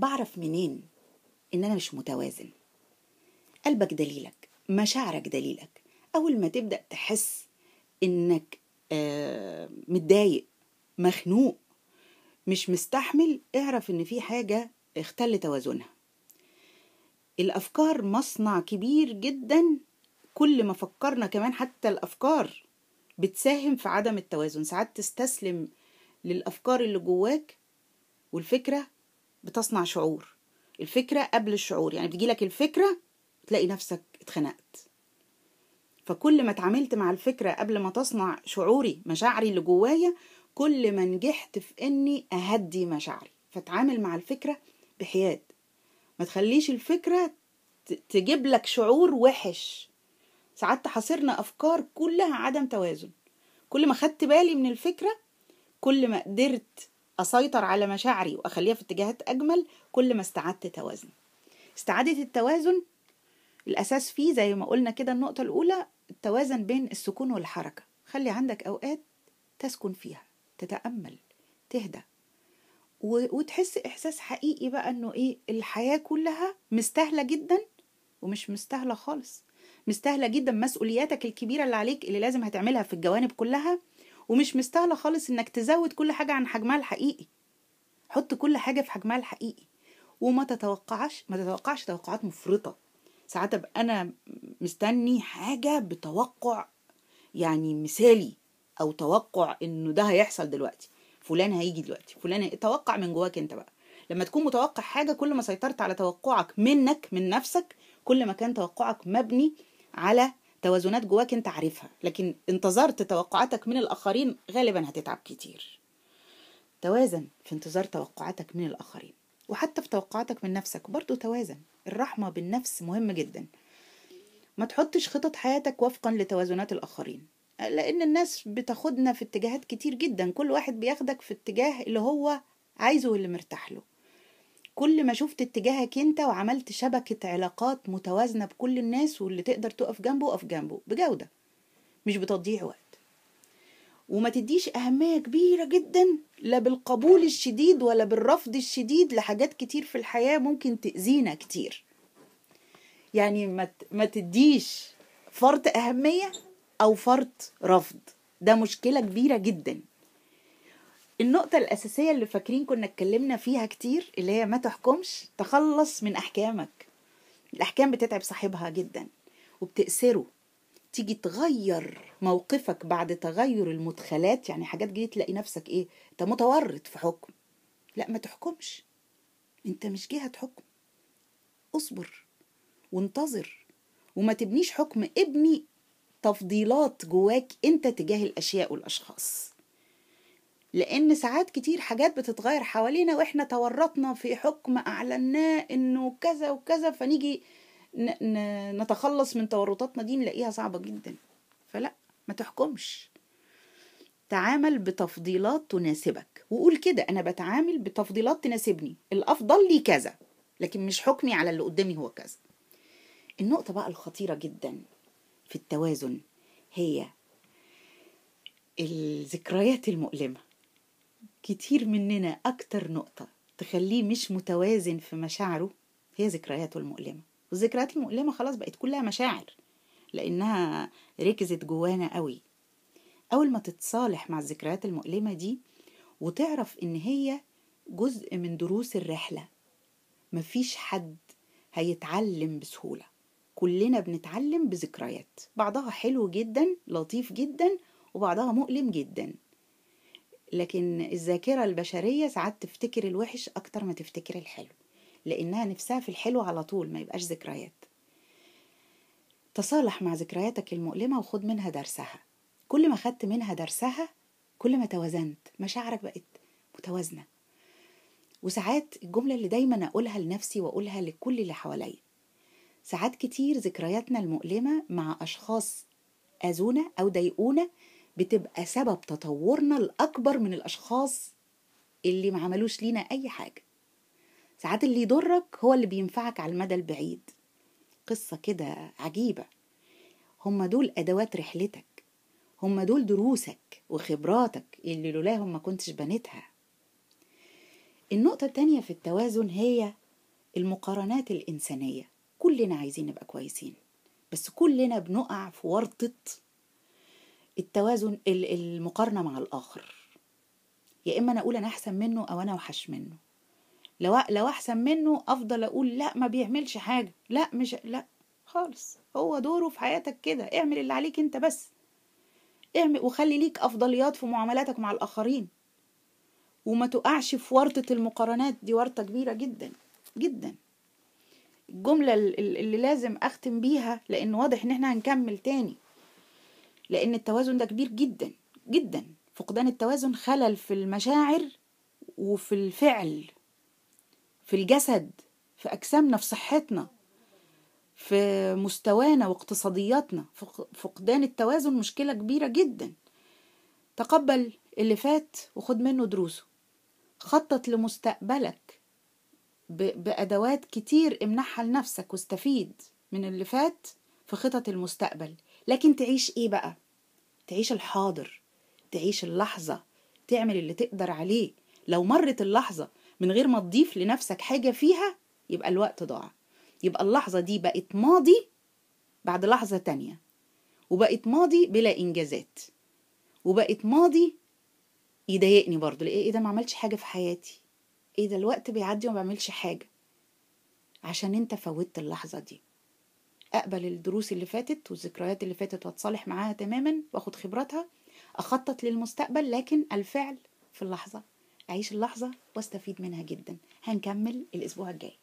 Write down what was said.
بعرف منين إن أنا مش متوازن قلبك دليلك مشاعرك دليلك أول ما تبدأ تحس إنك آه، متضايق مخنوق مش مستحمل اعرف إن في حاجة اختل توازنها الأفكار مصنع كبير جدا كل ما فكرنا كمان حتى الأفكار بتساهم في عدم التوازن ساعات تستسلم للأفكار اللي جواك والفكرة بتصنع شعور الفكرة قبل الشعور يعني بتجيلك الفكرة تلاقي نفسك اتخنقت فكل ما اتعاملت مع الفكرة قبل ما تصنع شعوري مشاعري اللي جوايا كل ما نجحت في اني اهدي مشاعري فتعامل مع الفكرة بحياد ما تخليش الفكرة تجيب لك شعور وحش ساعات تحاصرنا افكار كلها عدم توازن كل ما خدت بالي من الفكرة كل ما قدرت أسيطر على مشاعري وأخليها في اتجاهات أجمل كل ما استعدت توازن استعادة التوازن الأساس فيه زي ما قلنا كده النقطة الأولى التوازن بين السكون والحركة خلي عندك أوقات تسكن فيها تتأمل تهدى وتحس إحساس حقيقي بقى إنه إيه الحياة كلها مستاهلة جدا ومش مستاهلة خالص مستاهلة جدا مسؤولياتك الكبيرة اللي عليك اللي لازم هتعملها في الجوانب كلها ومش مستاهله خالص انك تزود كل حاجه عن حجمها الحقيقي حط كل حاجه في حجمها الحقيقي وما تتوقعش ما تتوقعش توقعات مفرطه ساعات ابقى انا مستني حاجه بتوقع يعني مثالي او توقع انه ده هيحصل دلوقتي فلان هيجي دلوقتي فلان هي... توقع من جواك انت بقى لما تكون متوقع حاجه كل ما سيطرت على توقعك منك من نفسك كل ما كان توقعك مبني على توازنات جواك انت عارفها لكن انتظرت توقعاتك من الاخرين غالبا هتتعب كتير توازن في انتظار توقعاتك من الاخرين وحتى في توقعاتك من نفسك برضو توازن الرحمه بالنفس مهم جدا ما تحطش خطط حياتك وفقا لتوازنات الاخرين لان الناس بتاخدنا في اتجاهات كتير جدا كل واحد بياخدك في اتجاه اللي هو عايزه واللي مرتاح له كل ما شفت اتجاهك انت وعملت شبكة علاقات متوازنة بكل الناس واللي تقدر تقف جنبه وقف جنبه بجودة مش بتضييع وقت وما تديش أهمية كبيرة جدا لا بالقبول الشديد ولا بالرفض الشديد لحاجات كتير في الحياة ممكن تأذينا كتير يعني ما تديش فرط أهمية أو فرط رفض ده مشكلة كبيرة جدا النقطة الأساسية اللي فاكرين كنا اتكلمنا فيها كتير اللي هي ما تحكمش تخلص من أحكامك الأحكام بتتعب صاحبها جدا وبتأسره تيجي تغير موقفك بعد تغير المدخلات يعني حاجات جديدة تلاقي نفسك إيه أنت متورط في حكم لا ما تحكمش أنت مش جهة تحكم اصبر وانتظر وما تبنيش حكم ابني تفضيلات جواك انت تجاه الاشياء والاشخاص لان ساعات كتير حاجات بتتغير حوالينا واحنا تورطنا في حكم اعلناه انه كذا وكذا فنيجي نتخلص من تورطاتنا دي نلاقيها صعبه جدا فلا ما تحكمش تعامل بتفضيلات تناسبك وقول كده انا بتعامل بتفضيلات تناسبني الافضل لي كذا لكن مش حكمي على اللي قدامي هو كذا النقطه بقى الخطيره جدا في التوازن هي الذكريات المؤلمه كتير مننا أكتر نقطة تخليه مش متوازن في مشاعره هي ذكرياته المؤلمة والذكريات المؤلمة خلاص بقت كلها مشاعر لأنها ركزت جوانا قوي أول ما تتصالح مع الذكريات المؤلمة دي وتعرف إن هي جزء من دروس الرحلة مفيش حد هيتعلم بسهولة كلنا بنتعلم بذكريات بعضها حلو جدا لطيف جدا وبعضها مؤلم جدا لكن الذاكرة البشرية ساعات تفتكر الوحش أكتر ما تفتكر الحلو لأنها نفسها في الحلو على طول ما يبقاش ذكريات تصالح مع ذكرياتك المؤلمة وخد منها درسها كل ما خدت منها درسها كل ما توازنت مشاعرك بقت متوازنة وساعات الجملة اللي دايما أقولها لنفسي وأقولها لكل اللي حواليا ساعات كتير ذكرياتنا المؤلمة مع أشخاص أذونا أو ضايقونا بتبقى سبب تطورنا الأكبر من الأشخاص اللي ما عملوش لينا أي حاجة ساعات اللي يضرك هو اللي بينفعك على المدى البعيد قصة كده عجيبة هم دول أدوات رحلتك هم دول دروسك وخبراتك اللي لولاهم ما كنتش بنيتها النقطة التانية في التوازن هي المقارنات الإنسانية كلنا عايزين نبقى كويسين بس كلنا بنقع في ورطة التوازن المقارنة مع الآخر يا إما أنا أقول أنا أحسن منه أو أنا أوحش منه لو لو أحسن منه أفضل أقول لا ما بيعملش حاجة لا مش لا خالص هو دوره في حياتك كده اعمل اللي عليك أنت بس اعمل وخلي ليك أفضليات في معاملاتك مع الآخرين وما تقعش في ورطة المقارنات دي ورطة كبيرة جدا جدا الجملة اللي لازم أختم بيها لأن واضح إن إحنا هنكمل تاني لأن التوازن ده كبير جدا جدا فقدان التوازن خلل في المشاعر وفي الفعل في الجسد في أجسامنا في صحتنا في مستوانا واقتصادياتنا فقدان التوازن مشكلة كبيرة جدا تقبل اللي فات وخد منه دروسه خطط لمستقبلك بأدوات كتير امنحها لنفسك واستفيد من اللي فات في خطط المستقبل لكن تعيش ايه بقى تعيش الحاضر تعيش اللحظة تعمل اللي تقدر عليه لو مرت اللحظة من غير ما تضيف لنفسك حاجة فيها يبقى الوقت ضاع يبقى اللحظة دي بقت ماضي بعد لحظة تانية وبقت ماضي بلا إنجازات وبقت ماضي يضايقني برضو لإيه إيه ده ما عملتش حاجة في حياتي إيه ده الوقت بيعدي وما بعملش حاجة عشان أنت فوتت اللحظة دي اقبل الدروس اللي فاتت والذكريات اللي فاتت واتصالح معاها تماما واخد خبراتها اخطط للمستقبل لكن الفعل في اللحظه اعيش اللحظه واستفيد منها جدا هنكمل الاسبوع الجاي